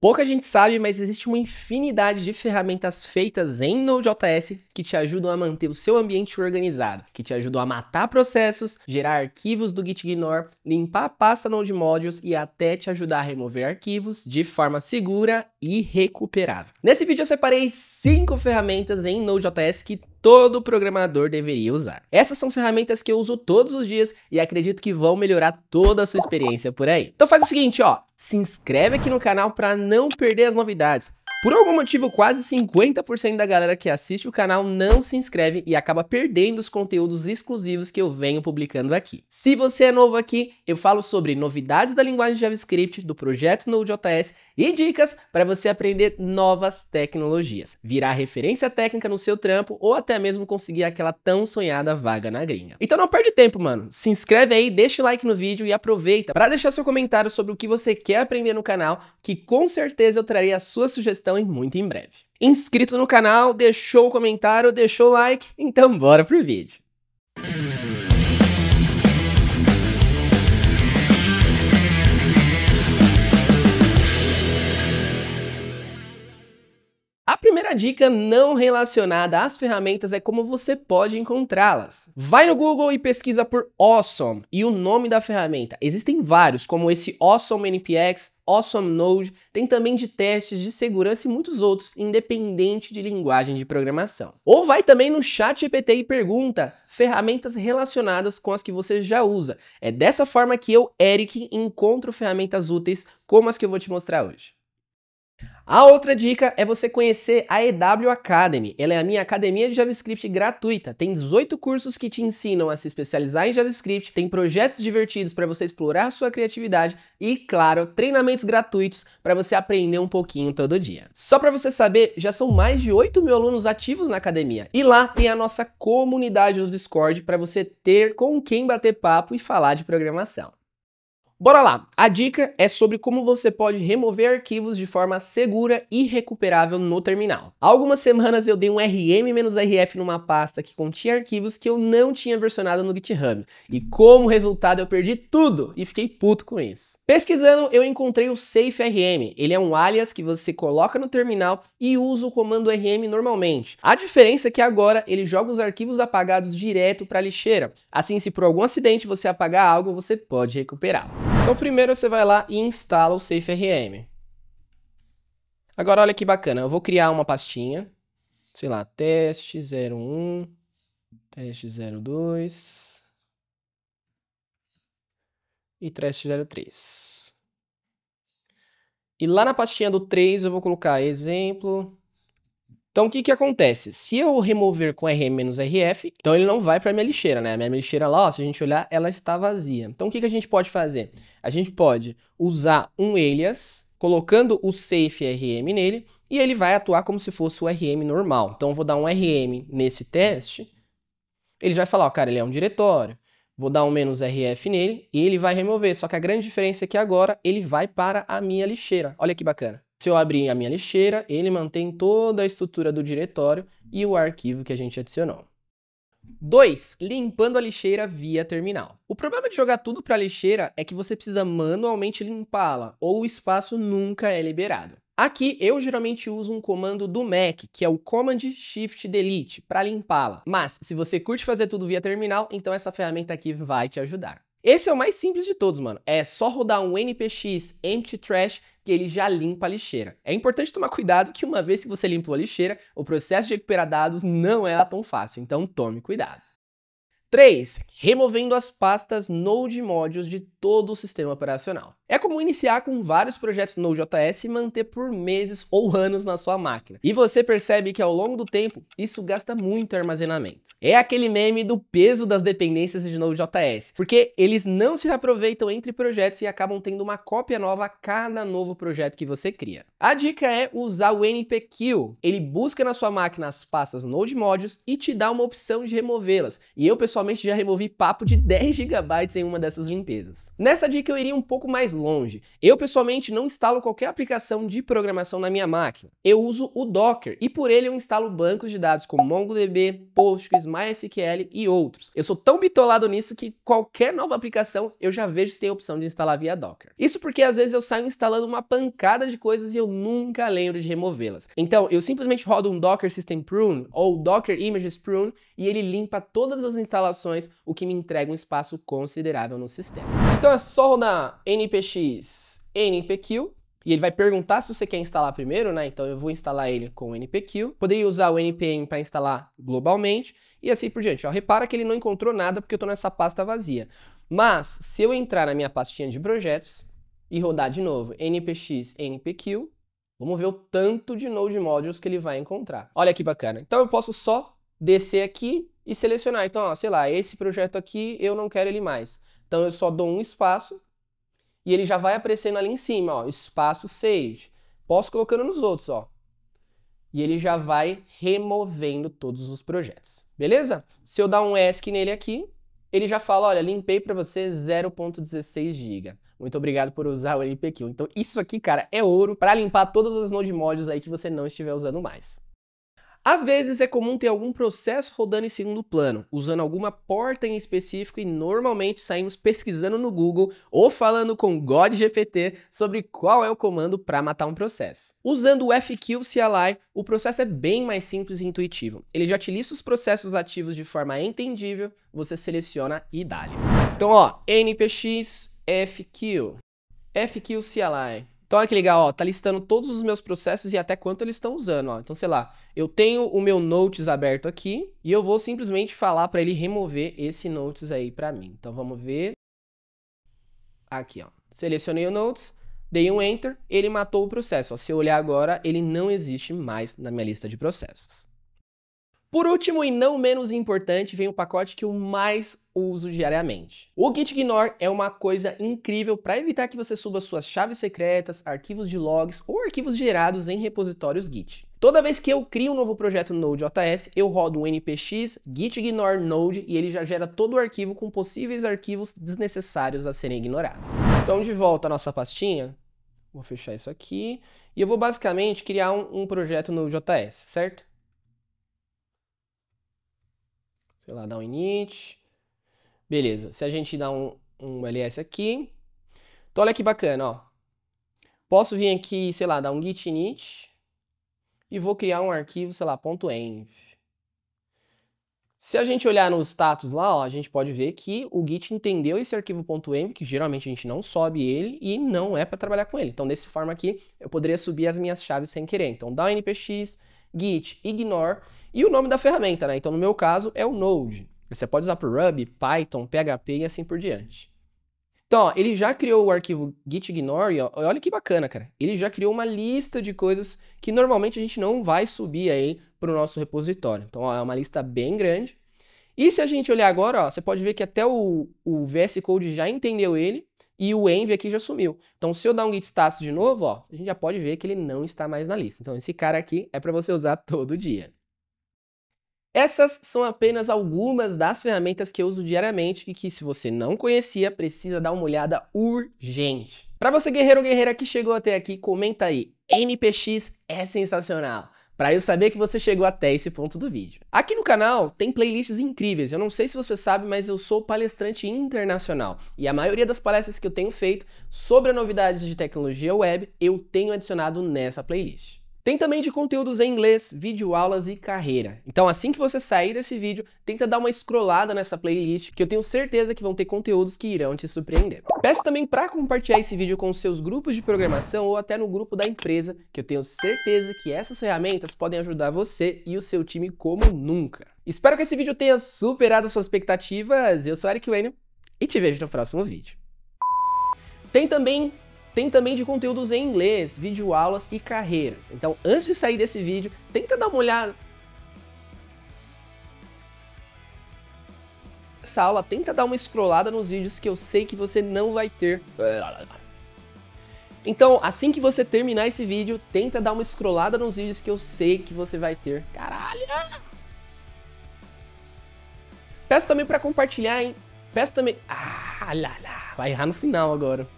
Pouca gente sabe, mas existe uma infinidade de ferramentas feitas em Node.js que te ajudam a manter o seu ambiente organizado, que te ajudam a matar processos, gerar arquivos do gitignore, limpar a pasta Node Modules e até te ajudar a remover arquivos de forma segura e recuperável. Nesse vídeo eu separei cinco ferramentas em Node.js que todo programador deveria usar. Essas são ferramentas que eu uso todos os dias e acredito que vão melhorar toda a sua experiência por aí. Então faz o seguinte, ó, se inscreve aqui no canal para não perder as novidades. Por algum motivo, quase 50% da galera que assiste o canal não se inscreve e acaba perdendo os conteúdos exclusivos que eu venho publicando aqui. Se você é novo aqui, eu falo sobre novidades da linguagem JavaScript, do projeto Node.js e dicas para você aprender novas tecnologias, virar referência técnica no seu trampo ou até mesmo conseguir aquela tão sonhada vaga na gringa. Então não perde tempo, mano. Se inscreve aí, deixa o like no vídeo e aproveita para deixar seu comentário sobre o que você quer aprender no canal, que com certeza eu trarei a sua sugestão em muito em breve. Inscrito no canal, deixou o comentário, deixou o like, então bora pro vídeo. primeira dica não relacionada às ferramentas é como você pode encontrá-las. Vai no Google e pesquisa por Awesome e o nome da ferramenta. Existem vários, como esse Awesome NPX, Awesome Node, tem também de testes de segurança e muitos outros, independente de linguagem de programação. Ou vai também no chat GPT e pergunta ferramentas relacionadas com as que você já usa. É dessa forma que eu, Eric, encontro ferramentas úteis como as que eu vou te mostrar hoje. A outra dica é você conhecer a EW Academy. Ela é a minha academia de JavaScript gratuita. Tem 18 cursos que te ensinam a se especializar em JavaScript, tem projetos divertidos para você explorar sua criatividade e, claro, treinamentos gratuitos para você aprender um pouquinho todo dia. Só para você saber, já são mais de 8 mil alunos ativos na academia. E lá tem a nossa comunidade do Discord para você ter com quem bater papo e falar de programação. Bora lá! A dica é sobre como você pode remover arquivos de forma segura e recuperável no terminal. Há algumas semanas eu dei um rm-rf numa pasta que continha arquivos que eu não tinha versionado no GitHub, e como resultado eu perdi tudo e fiquei puto com isso. Pesquisando, eu encontrei o SafeRM. Ele é um alias que você coloca no terminal e usa o comando rm normalmente. A diferença é que agora ele joga os arquivos apagados direto para a lixeira. Assim, se por algum acidente você apagar algo, você pode recuperá-lo. Então primeiro você vai lá e instala o SafeRM. Agora olha que bacana, eu vou criar uma pastinha, sei lá, teste 01, teste 02 e teste 03. E lá na pastinha do 3 eu vou colocar exemplo então o que que acontece? Se eu remover com RM-RF, então ele não vai para minha lixeira, né? A minha lixeira lá, ó, se a gente olhar, ela está vazia. Então o que que a gente pode fazer? A gente pode usar um alias, colocando o safe RM nele, e ele vai atuar como se fosse o RM normal. Então eu vou dar um RM nesse teste, ele vai falar, ó, cara, ele é um diretório. Vou dar um menos RF nele e ele vai remover. Só que a grande diferença é que agora ele vai para a minha lixeira. Olha que bacana. Se eu abrir a minha lixeira, ele mantém toda a estrutura do diretório e o arquivo que a gente adicionou. 2. Limpando a lixeira via terminal. O problema de jogar tudo para a lixeira é que você precisa manualmente limpá-la, ou o espaço nunca é liberado. Aqui eu geralmente uso um comando do Mac, que é o Command Shift Delete, para limpá-la. Mas se você curte fazer tudo via terminal, então essa ferramenta aqui vai te ajudar. Esse é o mais simples de todos, mano. É só rodar um npx empty trash que ele já limpa a lixeira. É importante tomar cuidado que uma vez que você limpou a lixeira, o processo de recuperar dados não é tão fácil, então tome cuidado. 3. Removendo as pastas Node Modules de todo o sistema operacional. É comum iniciar com vários projetos Node.js e manter por meses ou anos na sua máquina. E você percebe que ao longo do tempo, isso gasta muito armazenamento. É aquele meme do peso das dependências de Node.js, porque eles não se aproveitam entre projetos e acabam tendo uma cópia nova a cada novo projeto que você cria. A dica é usar o NPQ. Ele busca na sua máquina as pastas Node Modules e te dá uma opção de removê-las. E eu, pessoal, pessoalmente já removi papo de 10 GB em uma dessas limpezas. Nessa dica eu iria um pouco mais longe. Eu pessoalmente não instalo qualquer aplicação de programação na minha máquina. Eu uso o Docker e por ele eu instalo bancos de dados como MongoDB, Postgres, MySQL e outros. Eu sou tão bitolado nisso que qualquer nova aplicação eu já vejo se tem a opção de instalar via Docker. Isso porque às vezes eu saio instalando uma pancada de coisas e eu nunca lembro de removê-las. Então eu simplesmente rodo um Docker System Prune ou Docker Images Prune e ele limpa todas as instalações instalações, o que me entrega um espaço considerável no sistema. Então é só rodar npx npq e ele vai perguntar se você quer instalar primeiro, né? Então eu vou instalar ele com o npq. Poderia usar o npm para instalar globalmente e assim por diante. Ó, repara que ele não encontrou nada porque eu estou nessa pasta vazia. Mas se eu entrar na minha pastinha de projetos e rodar de novo npx npq, vamos ver o tanto de node modules que ele vai encontrar. Olha que bacana. Então eu posso só descer aqui e selecionar. Então, ó, sei lá, esse projeto aqui eu não quero ele mais. Então eu só dou um espaço e ele já vai aparecendo ali em cima, ó, espaço save. Posso colocando nos outros, ó. E ele já vai removendo todos os projetos. Beleza? Se eu dar um ESC nele aqui, ele já fala, olha, limpei para você 0.16 GB. Muito obrigado por usar o NPQ. Então isso aqui, cara, é ouro para limpar todas as node modules aí que você não estiver usando mais. Às vezes é comum ter algum processo rodando em segundo plano, usando alguma porta em específico e normalmente saímos pesquisando no Google ou falando com God GPT sobre qual é o comando para matar um processo. Usando o FQ CLI, o processo é bem mais simples e intuitivo. Ele já te lista os processos ativos de forma entendível, você seleciona e dá-lhe. Então, ó, NPX FQ, FQ CLI, então, olha que legal, ó, tá listando todos os meus processos e até quanto eles estão usando, ó. Então, sei lá, eu tenho o meu Notes aberto aqui e eu vou simplesmente falar para ele remover esse Notes aí para mim. Então, vamos ver. Aqui, ó. Selecionei o Notes, dei um Enter, ele matou o processo. Ó. Se eu olhar agora, ele não existe mais na minha lista de processos. Por último e não menos importante, vem o pacote que eu mais uso diariamente. O gitignore é uma coisa incrível para evitar que você suba suas chaves secretas, arquivos de logs ou arquivos gerados em repositórios Git. Toda vez que eu crio um novo projeto no Node.js, eu rodo um npx gitignore node e ele já gera todo o arquivo com possíveis arquivos desnecessários a serem ignorados. Então, de volta à nossa pastinha, vou fechar isso aqui e eu vou basicamente criar um, um projeto no Node.js, certo? sei lá, dá um init. Beleza, se a gente dá um, um ls aqui, então olha que bacana, ó. Posso vir aqui, sei lá, dar um git init e vou criar um arquivo, sei lá, .env. Se a gente olhar no status lá, ó, a gente pode ver que o Git entendeu esse arquivo .env, que geralmente a gente não sobe ele e não é para trabalhar com ele. Então, dessa forma aqui, eu poderia subir as minhas chaves sem querer. Então, dá um npx git, ignore e o nome da ferramenta, né? Então, no meu caso, é o Node. Você pode usar para Ruby, Python, PHP e assim por diante. Então, ó, ele já criou o arquivo git ignore, ó, olha que bacana, cara. Ele já criou uma lista de coisas que normalmente a gente não vai subir aí para o nosso repositório. Então, ó, é uma lista bem grande. E se a gente olhar agora, ó, você pode ver que até o, o VS Code já entendeu ele e o envy aqui já sumiu. Então, se eu dar um git status de novo, ó, a gente já pode ver que ele não está mais na lista. Então, esse cara aqui é para você usar todo dia. Essas são apenas algumas das ferramentas que eu uso diariamente e que, se você não conhecia, precisa dar uma olhada urgente. Para você, guerreiro ou guerreira que chegou até aqui, comenta aí. NPX é sensacional para eu saber que você chegou até esse ponto do vídeo. Aqui no canal tem playlists incríveis. Eu não sei se você sabe, mas eu sou palestrante internacional e a maioria das palestras que eu tenho feito sobre novidades de tecnologia web eu tenho adicionado nessa playlist. Tem também de conteúdos em inglês, videoaulas e carreira. Então assim que você sair desse vídeo, tenta dar uma escrolada nessa playlist, que eu tenho certeza que vão ter conteúdos que irão te surpreender. Peço também para compartilhar esse vídeo com os seus grupos de programação ou até no grupo da empresa, que eu tenho certeza que essas ferramentas podem ajudar você e o seu time como nunca. Espero que esse vídeo tenha superado suas expectativas. Eu sou Eric Wayne e te vejo no próximo vídeo. Tem também tem também de conteúdos em inglês, videoaulas e carreiras. Então, antes de sair desse vídeo, tenta dar uma olhada essa aula, tenta dar uma scrollada nos vídeos que eu sei que você não vai ter. Então, assim que você terminar esse vídeo, tenta dar uma scrollada nos vídeos que eu sei que você vai ter. Caralho! Peço também para compartilhar, hein? Peço também. Ah, lá, lá. Vai errar no final agora.